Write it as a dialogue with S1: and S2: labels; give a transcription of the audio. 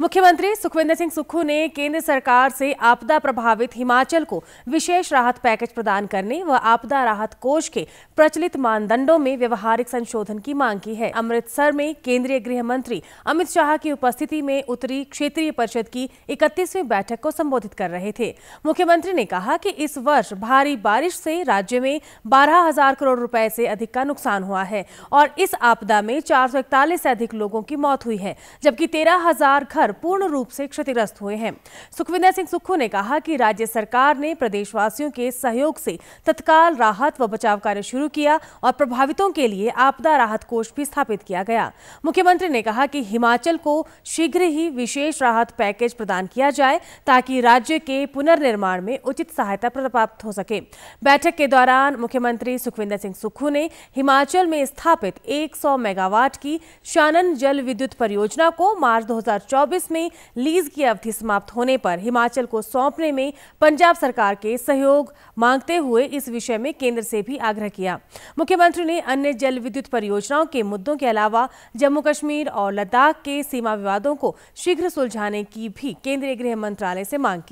S1: मुख्यमंत्री सुखविंदर सिंह सुक्खू ने केंद्र सरकार से आपदा प्रभावित हिमाचल को विशेष राहत पैकेज प्रदान करने व आपदा राहत कोष के प्रचलित मानदंडों में व्यवहारिक संशोधन की मांग की है अमृतसर में केंद्रीय गृह मंत्री अमित शाह की उपस्थिति में उत्तरी क्षेत्रीय परिषद की इकतीसवीं बैठक को संबोधित कर रहे थे मुख्यमंत्री ने कहा की इस वर्ष भारी बारिश से राज्य में बारह हजार करोड़ रूपए से अधिक का नुकसान हुआ है और इस आपदा में चार से अधिक लोगों की मौत हुई है जबकि तेरह हजार घर परिवार पूर्ण रूप से क्षतिग्रस्त हुए हैं सुखविंदर सिंह सुक्खू ने कहा कि राज्य सरकार ने प्रदेशवासियों के सहयोग से तत्काल राहत व बचाव कार्य शुरू किया और प्रभावितों के लिए आपदा राहत कोष भी स्थापित किया गया मुख्यमंत्री ने कहा कि हिमाचल को शीघ्र ही विशेष राहत पैकेज प्रदान किया जाए ताकि राज्य के पुनर्निर्माण में उचित सहायता प्राप्त हो सके बैठक के दौरान मुख्यमंत्री सुखविंदर सिंह सुक्खू ने हिमाचल में स्थापित 100 मेगावाट की शानन जल विद्युत परियोजना को मार्च ऑफिस में लीज की अवधि समाप्त होने पर हिमाचल को सौंपने में पंजाब सरकार के सहयोग मांगते हुए इस विषय में केंद्र से भी आग्रह किया मुख्यमंत्री ने अन्य जल विद्युत परियोजनाओं के मुद्दों के अलावा जम्मू कश्मीर और लद्दाख के सीमा विवादों को शीघ्र सुलझाने की भी केंद्रीय गृह मंत्रालय से मांग की